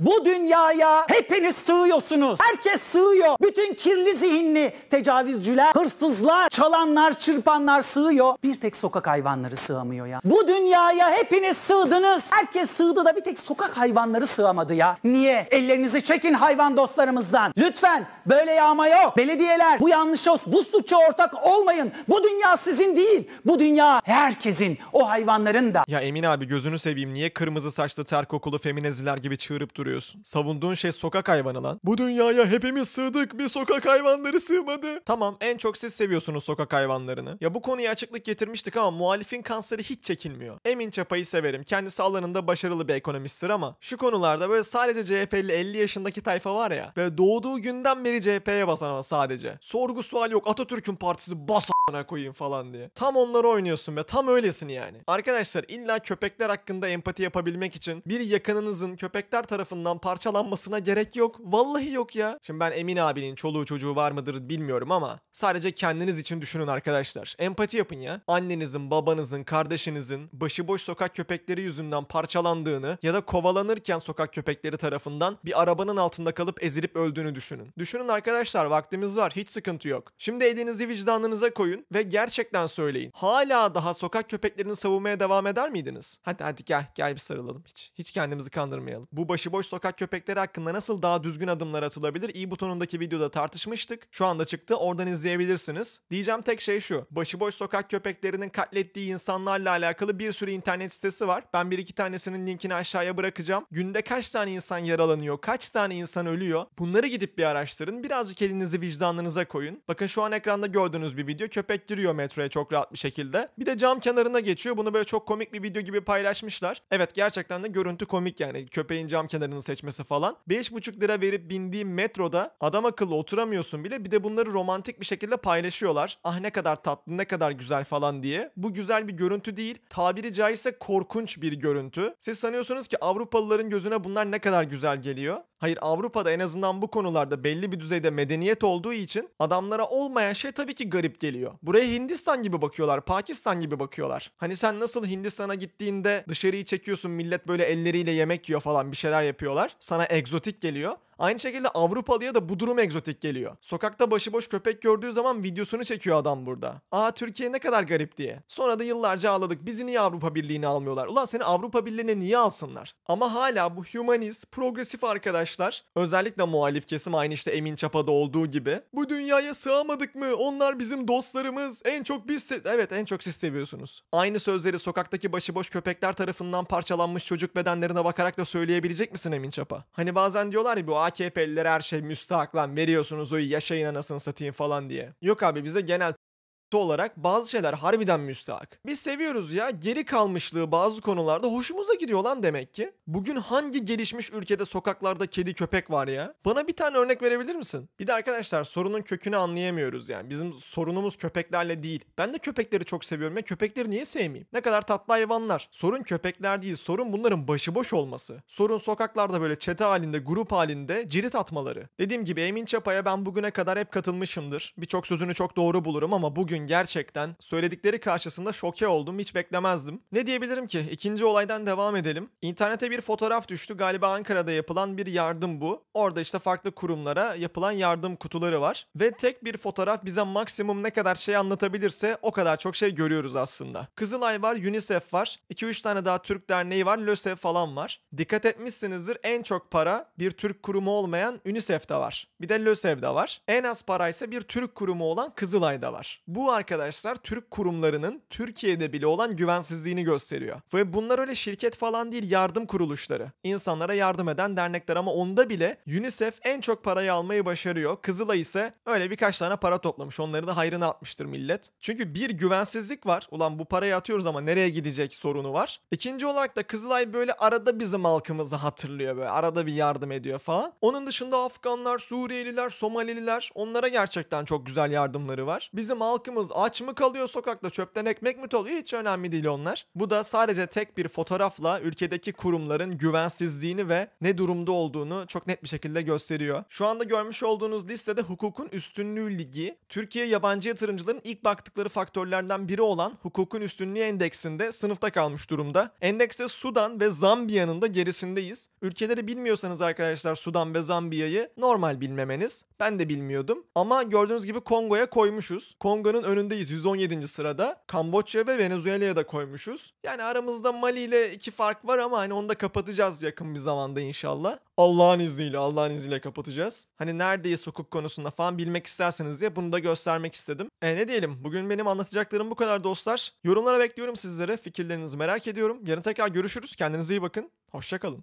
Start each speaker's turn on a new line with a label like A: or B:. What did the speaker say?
A: Bu dünyaya hepiniz sığıyorsunuz. Herkes sığıyor. Bütün kirli zihinli tecavüzcüler, hırsızlar, çalanlar, çırpanlar sığıyor. Bir tek sokak hayvanları sığamıyor ya. Bu dünyaya hepiniz sığdınız. Herkes sığdı da bir tek sokak hayvanları sığamadı ya. Niye? Ellerinizi çekin hayvan dostlarımızdan. Lütfen böyle yağma yok. Belediyeler bu yanlış olsun. Bu suça ortak olmayın. Bu dünya sizin değil. Bu dünya herkesin. O hayvanların da. Ya Emin abi gözünü seveyim niye kırmızı saçlı ter kokulu feminaziler gibi çığırıp duruyorsun? Savunduğun şey sokak hayvanı lan. Bu dünyaya hepimiz sığdık. Bir sokak hayvanları sığmadı. Tamam en çok siz seviyorsunuz sokak hayvanlarını. Ya bu konuya açıklık getirmiştik ama muhalifin kanseri hiç çekilmiyor olmuyor. Emin Çapa'yı severim. Kendisi alanında başarılı bir ekonomisttir ama şu konularda böyle sadece CHP'li 50 yaşındaki tayfa var ya. Böyle doğduğu günden beri CHP'ye basan ama sadece. Sorgu sual yok Atatürk'ün partisi bas a**ına koyayım falan diye. Tam onları oynuyorsun ve tam öylesin yani. Arkadaşlar illa köpekler hakkında empati yapabilmek için bir yakınınızın köpekler tarafından parçalanmasına gerek yok. Vallahi yok ya. Şimdi ben Emin abinin çoluğu çocuğu var mıdır bilmiyorum ama sadece kendiniz için düşünün arkadaşlar. Empati yapın ya. Annenizin, babanızın, kardeşinizin, başıboş sokak köpekleri yüzünden parçalandığını ya da kovalanırken sokak köpekleri tarafından bir arabanın altında kalıp ezilip öldüğünü düşünün. Düşünün arkadaşlar vaktimiz var hiç sıkıntı yok. Şimdi elinizi vicdanınıza koyun ve gerçekten söyleyin. Hala daha sokak köpeklerini savunmaya devam eder miydiniz? Hadi hadi gel gel bir sarılalım hiç. Hiç kendimizi kandırmayalım. Bu başıboş sokak köpekleri hakkında nasıl daha düzgün adımlar atılabilir? İyi butonundaki videoda tartışmıştık. Şu anda çıktı oradan izleyebilirsiniz. Diyeceğim tek şey şu. Başıboş sokak köpeklerinin katlettiği insanlarla alakalı bir bir sürü internet sitesi var. Ben bir iki tanesinin linkini aşağıya bırakacağım. Günde kaç tane insan yaralanıyor, kaç tane insan ölüyor? Bunları gidip bir araştırın. Birazcık elinizi vicdanınıza koyun. Bakın şu an ekranda gördüğünüz bir video. Köpek giriyor metroya çok rahat bir şekilde. Bir de cam kenarına geçiyor. Bunu böyle çok komik bir video gibi paylaşmışlar. Evet gerçekten de görüntü komik yani. Köpeğin cam kenarını seçmesi falan. 5,5 lira verip bindiğim metroda adam akıllı oturamıyorsun bile. Bir de bunları romantik bir şekilde paylaşıyorlar. Ah ne kadar tatlı, ne kadar güzel falan diye. Bu güzel bir görüntü değil. Tabi tabiri caizse korkunç bir görüntü. Siz sanıyorsunuz ki Avrupalıların gözüne bunlar ne kadar güzel geliyor. Hayır Avrupa'da en azından bu konularda belli bir düzeyde medeniyet olduğu için adamlara olmayan şey tabii ki garip geliyor. Buraya Hindistan gibi bakıyorlar, Pakistan gibi bakıyorlar. Hani sen nasıl Hindistan'a gittiğinde dışarıyı çekiyorsun millet böyle elleriyle yemek yiyor falan bir şeyler yapıyorlar. Sana egzotik geliyor. Aynı şekilde Avrupalıya da bu durum egzotik geliyor. Sokakta başıboş köpek gördüğü zaman videosunu çekiyor adam burada. Aa Türkiye ne kadar garip diye. Sonra da yıllarca ağladık. Bizi niye Avrupa Birliği'ne almıyorlar? Ulan seni Avrupa Birliği'ne niye alsınlar? Ama hala bu humanist, progresif arkadaş arkadaşlar. Özellikle muhalif kesim aynı işte Emin Çapa'da olduğu gibi. Bu dünyaya sığamadık mı? Onlar bizim dostlarımız. En çok biz evet en çok siz seviyorsunuz. Aynı sözleri sokaktaki başıboş köpekler tarafından parçalanmış çocuk bedenlerine bakarak da söyleyebilecek misin Emin Çapa? Hani bazen diyorlar ya bu AKP'liler her şey müstahak lan veriyorsunuz o yaşayın anasını satayım falan diye. Yok abi bize genel farklı olarak bazı şeyler harbiden müstahak. Biz seviyoruz ya geri kalmışlığı bazı konularda hoşumuza gidiyor lan demek ki. Bugün hangi gelişmiş ülkede sokaklarda kedi köpek var ya? Bana bir tane örnek verebilir misin? Bir de arkadaşlar sorunun kökünü anlayamıyoruz yani. Bizim sorunumuz köpeklerle değil. Ben de köpekleri çok seviyorum ya köpekleri niye sevmeyeyim? Ne kadar tatlı hayvanlar. Sorun köpekler değil sorun bunların başıboş olması. Sorun sokaklarda böyle çete halinde grup halinde cirit atmaları. Dediğim gibi Emin Çapa'ya ben bugüne kadar hep katılmışımdır. Birçok sözünü çok doğru bulurum ama bugün için gerçekten söyledikleri karşısında şoke oldum. Hiç beklemezdim. Ne diyebilirim ki? İkinci olaydan devam edelim. İnternete bir fotoğraf düştü. Galiba Ankara'da yapılan bir yardım bu. Orada işte farklı kurumlara yapılan yardım kutuları var. Ve tek bir fotoğraf bize maksimum ne kadar şey anlatabilirse o kadar çok şey görüyoruz aslında. Kızılay var, UNICEF var. 2-3 tane daha Türk derneği var. LÖSEV falan var. Dikkat etmişsinizdir en çok para bir Türk kurumu olmayan UNICEF'te var. Bir de LÖSEV'de var. En az para ise bir Türk kurumu olan Kızılay'da var. Bu bu arkadaşlar Türk kurumlarının Türkiye'de bile olan güvensizliğini gösteriyor. Ve bunlar öyle şirket falan değil yardım kuruluşları. İnsanlara yardım eden dernekler ama onda bile UNICEF en çok parayı almayı başarıyor. Kızılay ise öyle birkaç tane para toplamış. Onları da hayrına atmıştır millet. Çünkü bir güvensizlik var. Ulan bu parayı atıyoruz ama nereye gidecek sorunu var. İkinci olarak da Kızılay böyle arada bizim halkımızı hatırlıyor böyle. Arada bir yardım ediyor falan. Onun dışında Afganlar, Suriyeliler, Somalililer onlara gerçekten çok güzel yardımları var. Bizim halkımız açımız aç mı kalıyor sokakta çöpten ekmek mi oluyor hiç önemli değil onlar. Bu da sadece tek bir fotoğrafla ülkedeki kurumların güvensizliğini ve ne durumda olduğunu çok net bir şekilde gösteriyor. Şu anda görmüş olduğunuz listede hukukun üstünlüğü ligi Türkiye yabancı yatırımcıların ilk baktıkları faktörlerden biri olan hukukun üstünlüğü endeksinde sınıfta kalmış durumda. Endekse Sudan ve Zambiya'nın da gerisindeyiz. Ülkeleri bilmiyorsanız arkadaşlar Sudan ve Zambiya'yı normal bilmemeniz. Ben de bilmiyordum. Ama gördüğünüz gibi Kongo'ya koymuşuz. Kongo'nun önündeyiz 117. sırada. Kamboçya ve Venezuela'ya da koymuşuz. Yani aramızda Mali ile iki fark var ama hani onu da kapatacağız yakın bir zamanda inşallah. Allah'ın izniyle Allah'ın izniyle kapatacağız. Hani neredeyiz hukuk konusunda falan bilmek isterseniz diye bunu da göstermek istedim. E ne diyelim bugün benim anlatacaklarım bu kadar dostlar. Yorumlara bekliyorum sizlere fikirlerinizi merak ediyorum. Yarın tekrar görüşürüz kendinize iyi bakın. Hoşçakalın.